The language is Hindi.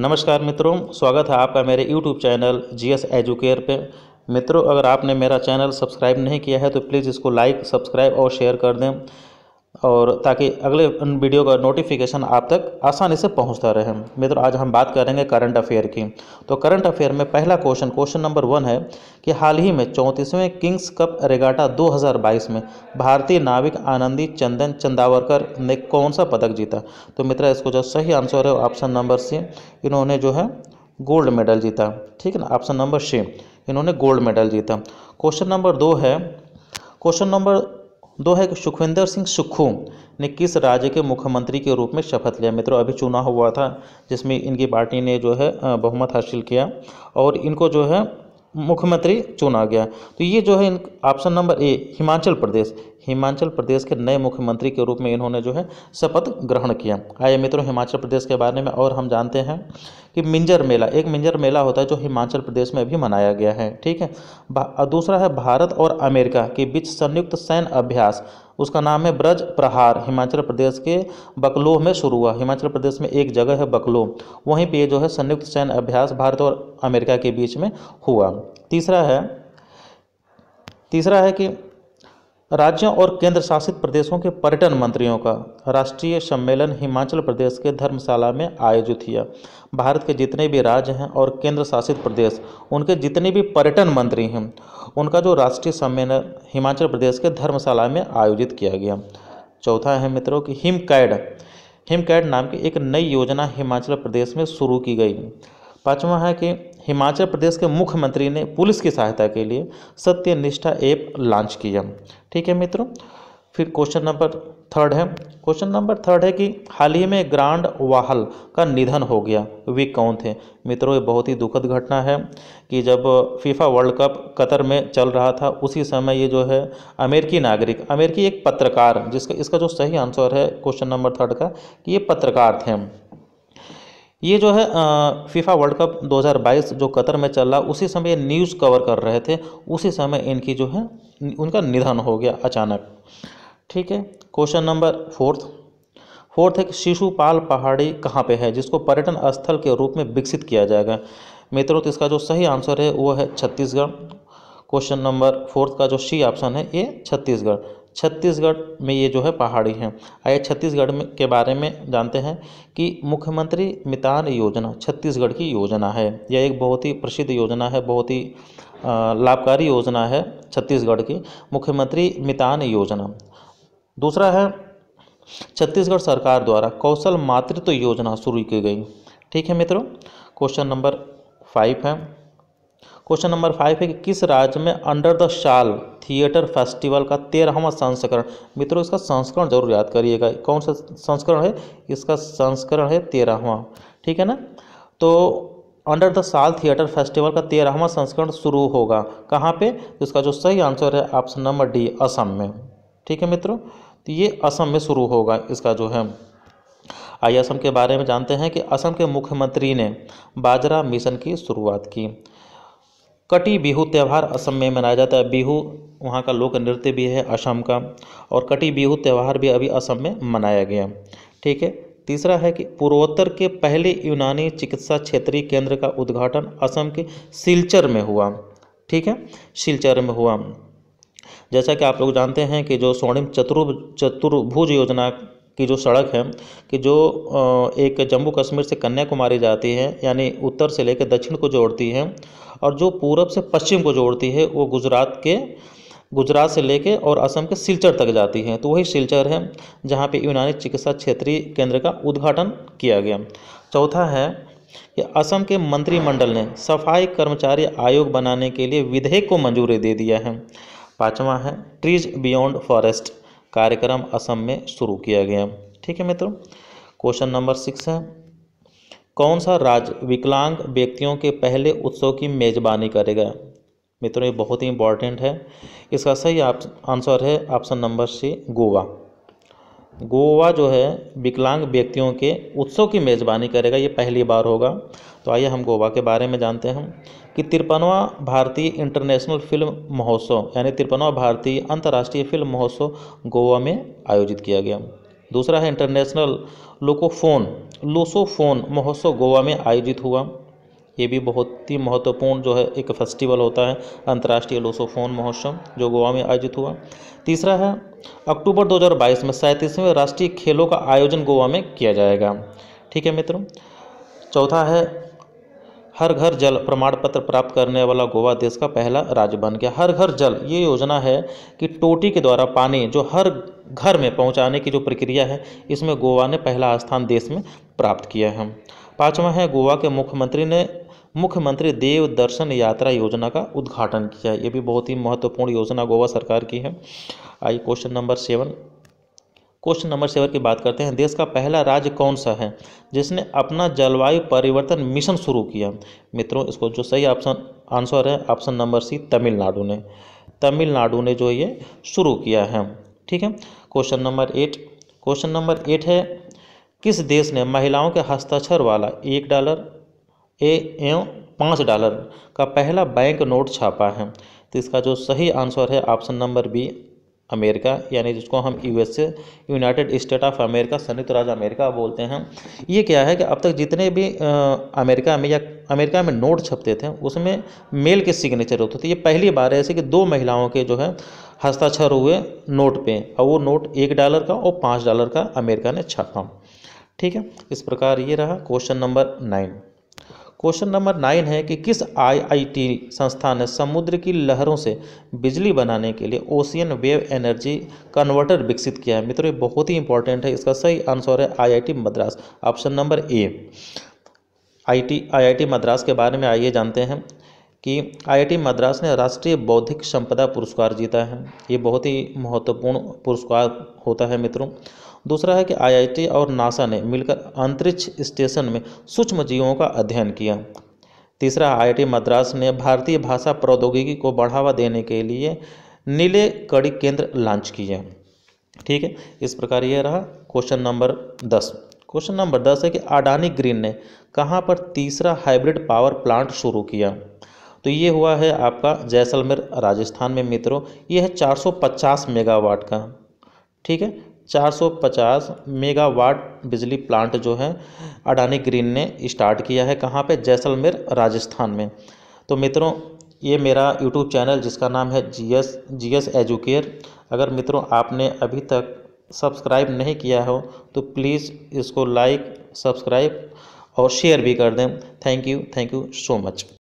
नमस्कार मित्रों स्वागत है आपका मेरे YouTube channel G S educare पर मित्रों अगर आपने मेरा चैनल सब्सक्राइब नहीं किया है तो प्लीज़ इसको लाइक सब्सक्राइब और शेयर कर दें और ताकि अगले वीडियो का नोटिफिकेशन आप तक आसानी से पहुंचता रहे मित्र आज हम बात करेंगे करंट अफेयर की तो करंट अफेयर में पहला क्वेश्चन क्वेश्चन नंबर वन है कि हाल ही में चौंतीसवें किंग्स कप रेगाटा 2022 में भारतीय नाविक आनंदी चंदन चंदावरकर ने कौन सा पदक जीता तो मित्र इसको जो सही आंसर है ऑप्शन नंबर सी इन्होंने जो है गोल्ड मेडल जीता ठीक है ना ऑप्शन नंबर सी इन्होंने गोल्ड मेडल जीता क्वेश्चन नंबर दो है क्वेश्चन नंबर दो है कि सुखविंदर सिंह सुक्खू ने किस राज्य के मुख्यमंत्री के रूप में शपथ लिया मित्रों अभी चुना हुआ था जिसमें इनकी पार्टी ने जो है बहुमत हासिल किया और इनको जो है मुख्यमंत्री चुना गया तो ये जो है option number A Himachal Pradesh Himachal Pradesh के नए मुख्यमंत्री के रूप में इन्होंने जो है शपथ ग्रहण किया आइए मित्रों हिमाचल प्रदेश के बारे में और हम जानते हैं कि मिंजर मेला एक मिंजर मेला होता है जो हिमाचल प्रदेश में भी मनाया गया है ठीक है दूसरा है भारत और अमेरिका के बीच संयुक्त सैन्य अभ्यास उसका नाम है ब्रज प्रहार हिमाचल प्रदेश के बकलोह में शुरू हुआ हिमाचल प्रदेश में एक जगह है बकलोह वहीं पे जो है संयुक्त सैन्य अभ्यास भारत और अमेरिका के बीच में हुआ तीसरा है तीसरा है कि राज्यों और केंद्र शासित प्रदेशों के पर्यटन मंत्रियों का राष्ट्रीय सम्मेलन हिमाचल प्रदेश के धर्मशाला में आयोजित किया भारत के जितने भी राज्य हैं और केंद्र शासित प्रदेश उनके जितने भी पर्यटन मंत्री हैं उनका जो राष्ट्रीय सम्मेलन हिमाचल प्रदेश के धर्मशाला में आयोजित किया गया चौथा है मित्रों की हिम कैड हिम कैड नाम की एक नई योजना हिमाचल प्रदेश में शुरू की गई पाँचवा है कि हिमाचल प्रदेश के मुख्यमंत्री ने पुलिस की सहायता के लिए सत्यनिष्ठा ऐप लॉन्च किया ठीक है मित्रों फिर क्वेश्चन नंबर थर्ड है क्वेश्चन नंबर थर्ड है कि हाल ही में ग्रांड वाहल का निधन हो गया वे कौन थे मित्रों ये बहुत ही दुखद घटना है कि जब फीफा वर्ल्ड कप कतर में चल रहा था उसी समय ये जो है अमेरिकी नागरिक अमेरिकी एक पत्रकार जिसका इसका जो सही आंसर है क्वेश्चन नंबर थर्ड का कि ये पत्रकार थे ये जो है फीफा वर्ल्ड कप 2022 जो कतर में चल रहा उसी समय न्यूज़ कवर कर रहे थे उसी समय इनकी जो है उनका निधन हो गया अचानक ठीक है क्वेश्चन नंबर फोर्थ फोर्थ है शिशुपाल पहाड़ी कहाँ पे है जिसको पर्यटन स्थल के रूप में विकसित किया जाएगा मित्रों तो इसका जो सही आंसर है वो है छत्तीसगढ़ क्वेश्चन नंबर फोर्थ का जो सी ऑप्शन है ये छत्तीसगढ़ छत्तीसगढ़ में ये जो है पहाड़ी हैं आइए छत्तीसगढ़ में के बारे में जानते हैं कि मुख्यमंत्री मितान योजना छत्तीसगढ़ की योजना है यह एक बहुत ही प्रसिद्ध योजना है बहुत ही लाभकारी योजना है छत्तीसगढ़ की मुख्यमंत्री मितान योजना दूसरा है छत्तीसगढ़ सरकार द्वारा कौशल मातृत्व योजना शुरू की गई ठीक है मित्रों क्वेश्चन नंबर फाइव है क्वेश्चन नंबर फाइव है कि किस राज्य में under the Sal theatre festival का तेरहवा संस्करण मित्रों इसका संस्करण जरूर याद करिएगा कौन सा संस्करण है इसका संस्करण है तेरहवा ठीक है ना तो under the Sal theatre festival का तेरहवा संस्करण शुरू होगा कहाँ पे इसका जो सही आंसर है ऑप्शन नंबर डी असम में ठीक है मित्रों तो ये असम में शुरू होगा इसका जो है आइए असम के बारे में जानते हैं कि असम के मुख्यमंत्री ने बाजरा मिशन की शुरुआत की कटी बिहू त्यौहार असम में मनाया जाता है बिहू वहाँ का लोक नृत्य भी है असम का और कटी बिहू त्यौहार भी अभी असम में मनाया गया ठीक है तीसरा है कि पूर्वोत्तर के पहले यूनानी चिकित्सा क्षेत्रीय केंद्र का उद्घाटन असम के सिलचर में हुआ ठीक है सिलचर में हुआ जैसा कि आप लोग जानते हैं कि जो स्वर्णिम चतुर्भ चतुर्भुज योजना की जो सड़क है कि जो एक जम्मू कश्मीर से कन्याकुमारी जाती है यानी उत्तर से लेकर दक्षिण को जोड़ती है और जो पूरब से पश्चिम को जोड़ती है वो गुजरात के गुजरात से लेके और असम के सिलचर तक जाती है तो वही सिलचर है जहाँ पे यूनानी चिकित्सा क्षेत्रीय केंद्र का उद्घाटन किया गया चौथा है कि असम के मंत्रिमंडल ने सफाई कर्मचारी आयोग बनाने के लिए विधेयक को मंजूरी दे दिया है पाँचवा है ट्रीज बियॉन्ड फॉरेस्ट कार्यक्रम असम में शुरू किया गया ठीक है मित्रों क्वेश्चन नंबर सिक्स है कौन सा राज्य विकलांग व्यक्तियों के पहले उत्सव की मेजबानी करेगा मित्रों ये बहुत ही इंपॉर्टेंट है इसका सही आंसर है option number C Goa Goa जो है विकलांग व्यक्तियों के उत्सव की मेज़बानी करेगा ये पहली बार होगा तो आइए हम गोवा के बारे में जानते हैं कि तिरपनवा भारतीय इंटरनेशनल फिल्म महोत्सव यानी तिरपनवा भारतीय अंतर्राष्ट्रीय फिल्म महोत्सव गोवा में आयोजित किया गया दूसरा है इंटरनेशनल लोकोफोन लोसोफोन महोत्सव गोवा में आयोजित हुआ ये भी बहुत ही महत्वपूर्ण जो है एक फेस्टिवल होता है अंतर्राष्ट्रीय लोसोफोन महोत्सव जो गोवा में आयोजित हुआ तीसरा है अक्टूबर 2022 में सैंतीसवें राष्ट्रीय खेलों का आयोजन गोवा में किया जाएगा ठीक है मित्रों चौथा है हर घर जल प्रमाण पत्र प्राप्त करने वाला गोवा देश का पहला राज्य बन गया हर घर जल ये योजना है कि टोटी के द्वारा पानी जो हर घर में पहुंचाने की जो प्रक्रिया है इसमें गोवा ने पहला स्थान देश में प्राप्त किया है पाँचवा है गोवा के मुख्यमंत्री ने मुख्यमंत्री देव दर्शन यात्रा योजना का उद्घाटन किया है ये भी बहुत ही महत्वपूर्ण योजना गोवा सरकार की है आई question number seven question number seven की बात करते हैं देश का पहला राज्य कौन सा है जिसने अपना जलवायु परिवर्तन मिशन शुरू किया मित्रों इसको जो सही ऑप्शन आंसर है ऑप्शन नंबर सी तमिलनाडु ने तमिलनाडु ने जो ये शुरू किया है ठीक है question number eight question number eight है किस देश ने महिलाओं के हस्ताक्षर वाला एक डॉलर ए एवं पाँच डॉलर का पहला बैंक नोट छापा है तो इसका जो सही आंसर है ऑप्शन नंबर बी अमेरिका यानी जिसको हम US United State of America संयुक्त राज्य अमेरिका बोलते हैं ये क्या है कि अब तक जितने भी आ, अमेरिका में या अमेरिका में नोट छपते थे उसमें मेल के सिग्नेचर होते थे ये पहली बार ऐसे कि दो महिलाओं के जो है हस्ताक्षर हुए नोट पे और वो नोट एक डॉलर का और पाँच डॉलर का अमेरिका ने छापा ठीक है इस प्रकार ये रहा question number nine question number nine है कि किस आईआईटी संस्थान ने समुद्र की लहरों से बिजली बनाने के लिए ओशियन वेव एनर्जी कन्वर्टर विकसित किया है मित्रों ये बहुत ही इंपॉर्टेंट है इसका सही आंसर है IIT Madras option number A IT IIT Madras के बारे में आइए जानते हैं कि आईआईटी मद्रास ने राष्ट्रीय बौद्धिक संपदा पुरस्कार जीता है ये बहुत ही महत्वपूर्ण पुरस्कार होता है मित्रों दूसरा है कि आईआईटी और नासा ने मिलकर अंतरिक्ष स्टेशन में सूक्ष्म जीवों का अध्ययन किया तीसरा आईआईटी मद्रास ने भारतीय भाषा प्रौद्योगिकी को बढ़ावा देने के लिए नीले कड़ी केंद्र लॉन्च किए ठीक है इस प्रकार यह रहा क्वेश्चन नंबर दस क्वेश्चन नंबर दस है कि अडानी ग्रीन ने कहाँ पर तीसरा हाइब्रिड पावर प्लांट शुरू किया तो ये हुआ है आपका जैसलमेर राजस्थान में मित्रों ये है 450 मेगावाट का ठीक है 450 मेगावाट बिजली प्लांट जो है अडानी ग्रीन ने स्टार्ट किया है कहाँ पे जैसलमेर राजस्थान में तो मित्रों ये मेरा यूट्यूब चैनल जिसका नाम है G S G S Educare अगर मित्रों आपने अभी तक सब्सक्राइब नहीं किया हो तो प्लीज़ इसको लाइक सब्सक्राइब और शेयर भी कर दें thank you thank you so much